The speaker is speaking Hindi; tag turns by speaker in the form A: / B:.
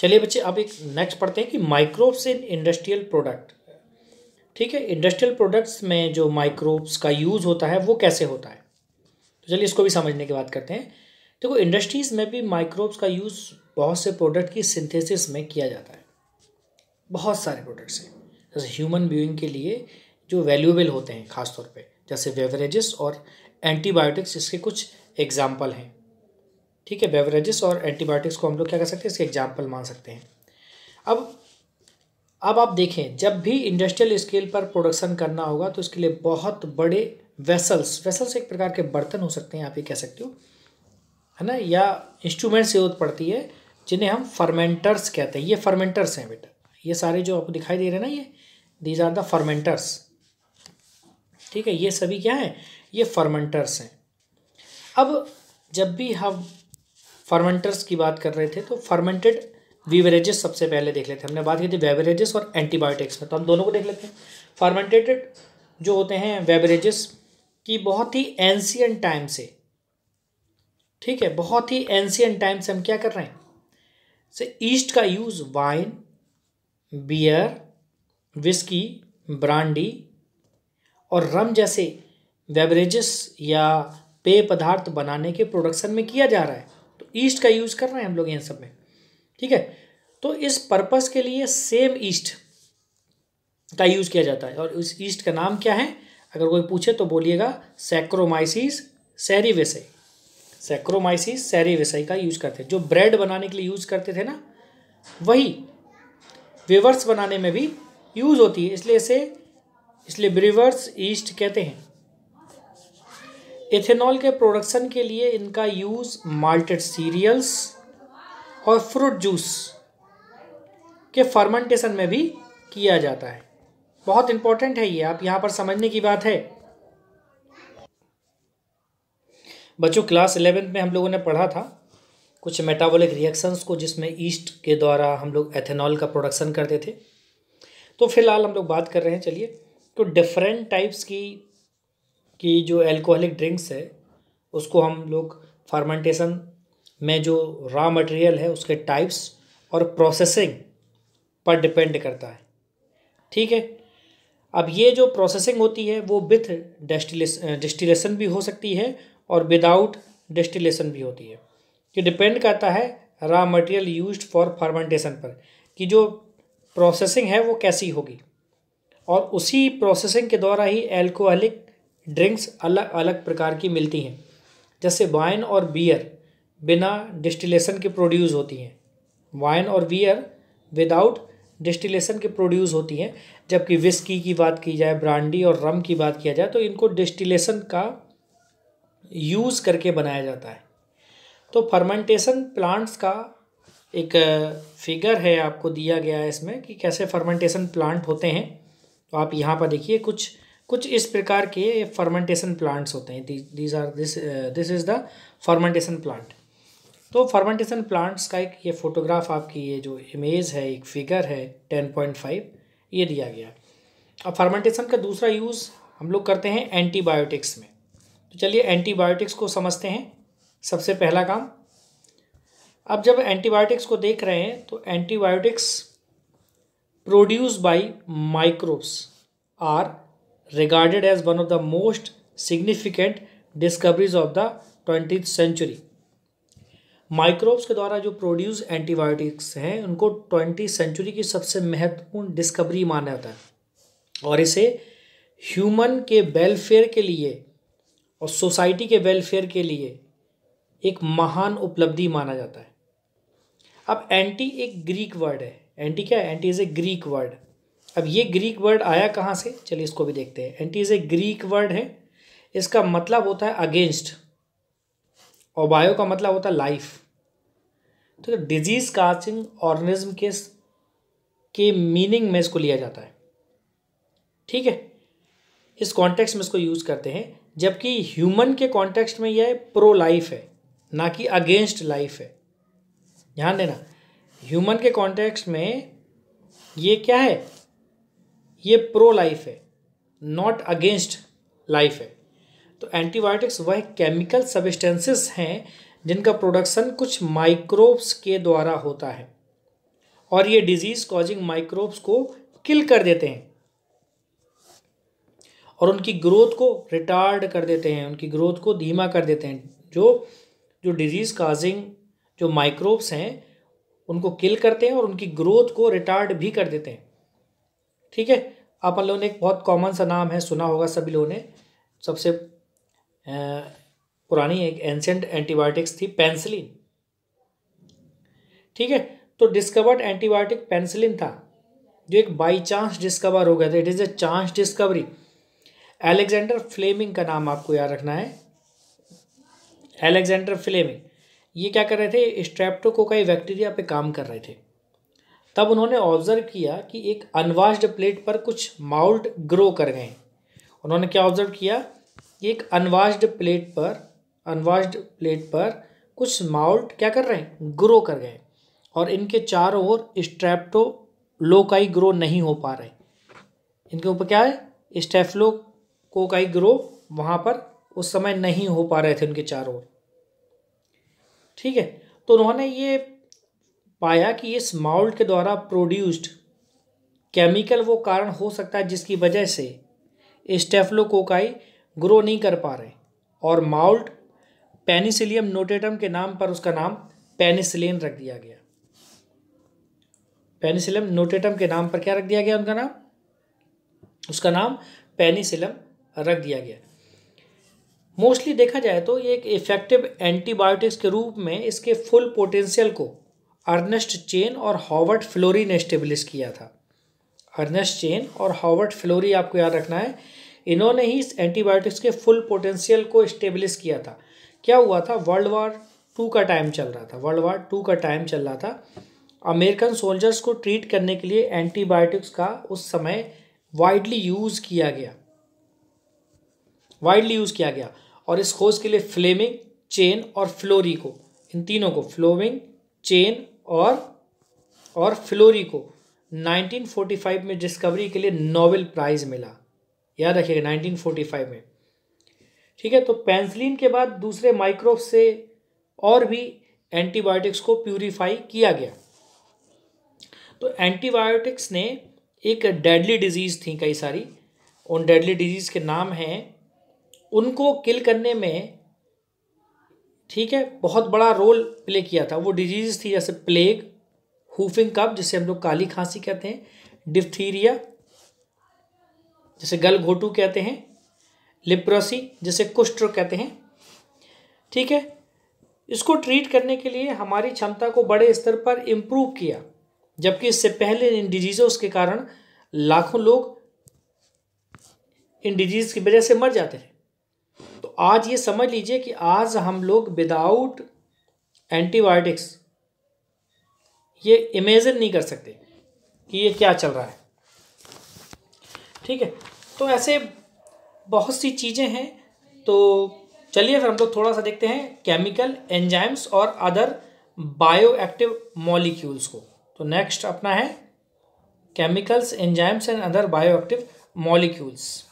A: चलिए बच्चे अब एक नेक्स्ट पढ़ते हैं कि माइक्रोब्स इन इंडस्ट्रियल प्रोडक्ट ठीक है इंडस्ट्रियल प्रोडक्ट्स में जो माइक्रोब्स का यूज़ होता है वो कैसे होता है तो चलिए इसको भी समझने की बात करते हैं देखो तो इंडस्ट्रीज़ में भी माइक्रोब्स का यूज़ बहुत से प्रोडक्ट की सिंथेसिस में किया जाता है बहुत सारे प्रोडक्ट्स हैं जैसे ह्यूमन बींग के लिए जो वैल्यूएबल होते हैं खासतौर पर जैसे बेवरेजेस और एंटीबायोटिक्स इसके कुछ एग्जाम्पल हैं ठीक है बेवरेजेस और एंटीबायोटिक्स को हम लोग क्या कर सकते हैं इसके एग्जाम्पल मान सकते हैं अब अब आप देखें जब भी इंडस्ट्रियल स्केल पर प्रोडक्शन करना होगा तो इसके लिए बहुत बड़े वेसल्स वेसल्स एक प्रकार के बर्तन हो सकते हैं आप ये कह सकते हो है ना या इंस्ट्रूमेंट्स जरूरत पड़ती है जिन्हें हम फर्मेंटर्स कहते हैं ये फर्मेंटर्स हैं बेटा ये सारे जो आपको दिखाई दे रहे हैं ना ये दीज आर द फर्मेंटर्स ठीक है ये सभी क्या हैं ये फर्मेंटर्स हैं अब जब भी हम फर्मेंटर्स की बात कर रहे थे तो फर्मेंटेड वीवरेजेस सबसे पहले देख लेते हैं हमने बात की थी वेवरेजेस और एंटीबायोटिक्स में तो हम दोनों को देख लेते हैं फर्मेंटेटेड जो होते हैं वेवरेजेस की बहुत ही एंशियन टाइम से ठीक है बहुत ही एंशियन टाइम से हम क्या कर रहे हैं से ईस्ट का use wine beer whisky brandy और रम जैसे बेवरेजेस या पेय पदार्थ बनाने के प्रोडक्शन में किया जा रहा है तो ईस्ट का यूज़ कर रहे हैं हम लोग यहाँ सब में ठीक है तो इस पर्पज़ के लिए सेम ईस्ट का यूज़ किया जाता है और उस ईस्ट का नाम क्या है अगर कोई पूछे तो बोलिएगा सैक्रोमाइसिस सैरी सैरीवेसाई सैक्रोमाइसिस सैरी सैरीवेसाई का यूज़ करते हैं जो ब्रेड बनाने के लिए यूज़ करते थे ना वही वेवर्स बनाने में भी यूज़ होती है इसलिए इसे इसलिए ब्रिवर्स ईस्ट कहते हैं इथेनॉल के प्रोडक्शन के लिए इनका यूज़ माल्टेड सीरियल्स और फ्रूट जूस के फर्मेंटेशन में भी किया जाता है बहुत इम्पोर्टेंट है ये आप यहाँ पर समझने की बात है बच्चों क्लास इलेवेंथ में हम लोगों ने पढ़ा था कुछ मेटाबॉलिक रिएक्शंस को जिसमें ईस्ट के द्वारा हम लोग एथेनॉल का प्रोडक्शन करते थे तो फिलहाल हम लोग बात कर रहे हैं चलिए तो डिफरेंट टाइप्स की कि जो एल्कोहलिक ड्रिंक्स है उसको हम लोग फर्मेंटेशन में जो रॉ मटेरियल है उसके टाइप्स और प्रोसेसिंग पर डिपेंड करता है ठीक है अब ये जो प्रोसेसिंग होती है वो विथ डिस्टिलेशन भी हो सकती है और विदाउट डिस्टिलेशन भी होती है कि डिपेंड करता है raw material used for fermentation पर कि जो प्रोसेसिंग है वो कैसी होगी और उसी प्रोसेसिंग के द्वारा ही एल्कोहलिक ड्रिंक्स अलग अलग प्रकार की मिलती हैं जैसे वाइन और बियर बिना डिस्टिलेशन के प्रोड्यूस होती हैं वाइन और बियर विदाउट डिस्टिलेशन के प्रोड्यूस होती हैं जबकि विस्की की बात की जाए ब्रांडी और रम की बात किया जाए तो इनको डिस्टिलेशन का यूज़ करके बनाया जाता है तो फर्मेंटेशन प्लांट्स का एक फिगर है आपको दिया गया है इसमें कि कैसे फर्मेंटेशन प्लांट होते हैं तो आप यहाँ पर देखिए कुछ कुछ इस प्रकार के फर्मेंटेशन प्लांट्स होते हैं these are this this is the fermentation plant तो फर्मेंटेशन प्लांट्स का एक ये फोटोग्राफ आपकी ये जो इमेज है एक फिगर है टेन पॉइंट फाइव ये दिया गया अब फर्मेंटेशन का दूसरा यूज़ हम लोग करते हैं एंटीबायोटिक्स में तो चलिए एंटीबायोटिक्स को समझते हैं सबसे पहला काम अब जब एंटीबायोटिक्स को देख रहे हैं तो antibiotics produce by microbes are regarded as one of the most significant discoveries of the twenty century microbes के द्वारा जो प्रोड्यूस एंटीबायोटिक्स हैं उनको ट्वेंटी सेंचुरी की सबसे महत्वपूर्ण डिस्कवरी माना जाता है और इसे ह्यूमन के वेलफेयर के लिए और सोसाइटी के वेलफेयर के लिए एक महान उपलब्धि माना जाता है अब एंटी एक ग्रीक वर्ड है एंटी क्या है anti is a Greek word अब ये ग्रीक वर्ड आया कहाँ से चलिए इसको भी देखते हैं anti is a Greek word है इसका मतलब होता है अगेंस्ट और बायो का मतलब होता है लाइफ तो डिजीज़ काचिंग ऑर्गेनिज्म के के मीनिंग में इसको लिया जाता है ठीक है इस कॉन्टेक्स्ट में इसको यूज़ करते हैं जबकि ह्यूमन के कॉन्टेक्स्ट में यह प्रो लाइफ है ना कि अगेंस्ट लाइफ है ध्यान देना ह्यूमन के कॉन्टेक्स्ट में ये क्या है ये प्रो लाइफ है नॉट अगेंस्ट लाइफ है तो एंटीबायोटिक्स वह केमिकल सबिस्टेंसेस हैं जिनका प्रोडक्शन कुछ माइक्रोब्स के द्वारा होता है और ये डिजीज कॉजिंग माइक्रोब्स को किल कर देते हैं और उनकी ग्रोथ को रिटार्ड कर देते हैं उनकी ग्रोथ को धीमा कर देते हैं जो जो डिजीज़ काजिंग जो माइक्रोब्स हैं उनको किल करते हैं और उनकी ग्रोथ को रिटार्ड भी कर देते हैं ठीक है आप लोगों ने एक बहुत कॉमन सा नाम है सुना होगा सभी लोगों ने सबसे पुरानी एक एंसेंट एंटीबायोटिक्स थी पेंसिलिन ठीक है तो डिस्कवर्ड एंटीबायोटिक पेंसिलिन था जो एक बाई चांस डिस्कवर हो गया था it is a chance discovery Alexander Fleming का नाम आपको याद रखना है एलेक्जेंडर फ्लेमिंग ये क्या कर रहे थे स्ट्रेप्टोकोकाई बैक्टीरिया पे काम कर रहे थे तब उन्होंने ऑब्जर्व किया कि एक अनवाश्ड प्लेट पर कुछ माउल्ट ग्रो कर गए उन्होंने क्या ऑब्जर्व किया कि एक अनवाश्ड प्लेट पर अनवाश्ड प्लेट पर कुछ माउल्ट क्या कर रहे हैं ग्रो कर गए और इनके चारों ओर स्ट्रैप्टो लोकाई ग्रो नहीं हो पा रहे इनके ऊपर क्या है स्टेफ्लो कोकाई ग्रो वहाँ पर उस समय नहीं हो पा रहे थे उनके चारों ओर ठीक है तो उन्होंने ये पाया कि इस माउल्ट के द्वारा प्रोड्यूस्ड केमिकल वो कारण हो सकता है जिसकी वजह से स्टेफलोकोकाई ग्रो नहीं कर पा रहे और माउल्ट पेनिसिलियम नोटेटम के नाम पर उसका नाम पेनिसिलिन रख दिया गया पेनिसिलम नोटेटम के नाम पर क्या रख दिया गया उनका नाम उसका नाम पेनिसिलम रख दिया गया मोस्टली देखा जाए तो ये एक इफेक्टिव एंटीबायोटिक्स के रूप में इसके फुल पोटेंशियल को अर्नेस्ट चेन और हॉवर्ड फ्लोरी ने इस्टेब्लिश किया था अर्नेस्ट चेन और हॉवर्ड फ्लोरी आपको याद रखना है इन्होंने ही इस एंटीबायोटिक्स के फुल पोटेंशियल को इस्टेब्लिश किया था क्या हुआ था वर्ल्ड वार टू का टाइम चल रहा था वर्ल्ड वार टू का टाइम चल रहा था अमेरिकन सोल्जर्स को ट्रीट करने के लिए एंटीबायोटिक्स का उस समय वाइडली यूज़ किया गया वाइडली यूज़ किया गया और इस खोज के लिए फ्लेमिंग चेन और फ्लोरी को इन तीनों को फ्लोमिंग चेन और और फ्लोरी को 1945 में डिस्कवरी के लिए नोबेल प्राइज़ मिला याद रखिएगा 1945 में ठीक है तो पेंसिलिन के बाद दूसरे माइक्रोब से और भी एंटीबायोटिक्स को प्यूरीफाई किया गया तो एंटीबायोटिक्स ने एक डेडली डिजीज़ थी कई सारी उन डेडली डिजीज़ के नाम हैं उनको किल करने में ठीक है बहुत बड़ा रोल प्ले किया था वो डिजीज थी जैसे प्लेग हुफिंग कप जिसे हम लोग काली खांसी कहते हैं डिफ्थीरिया जिसे गल घोटू कहते हैं लिप्रोसी जिसे कुष्ट कहते हैं ठीक है इसको ट्रीट करने के लिए हमारी क्षमता को बड़े स्तर पर इम्प्रूव किया जबकि इससे पहले इन डिजीज़ों के कारण लाखों लोग इन डिजीज़ की वजह से मर जाते थे आज ये समझ लीजिए कि आज हम लोग विदाउट एंटीबायोटिक्स ये इमेजिन नहीं कर सकते कि ये क्या चल रहा है ठीक है तो ऐसे बहुत सी चीज़ें हैं तो चलिए फिर हम लोग थोड़ा सा देखते हैं केमिकल एंजाइम्स और अदर बायो एक्टिव मॉलिक्यूल्स को तो नेक्स्ट अपना है chemicals enzymes and other bioactive molecules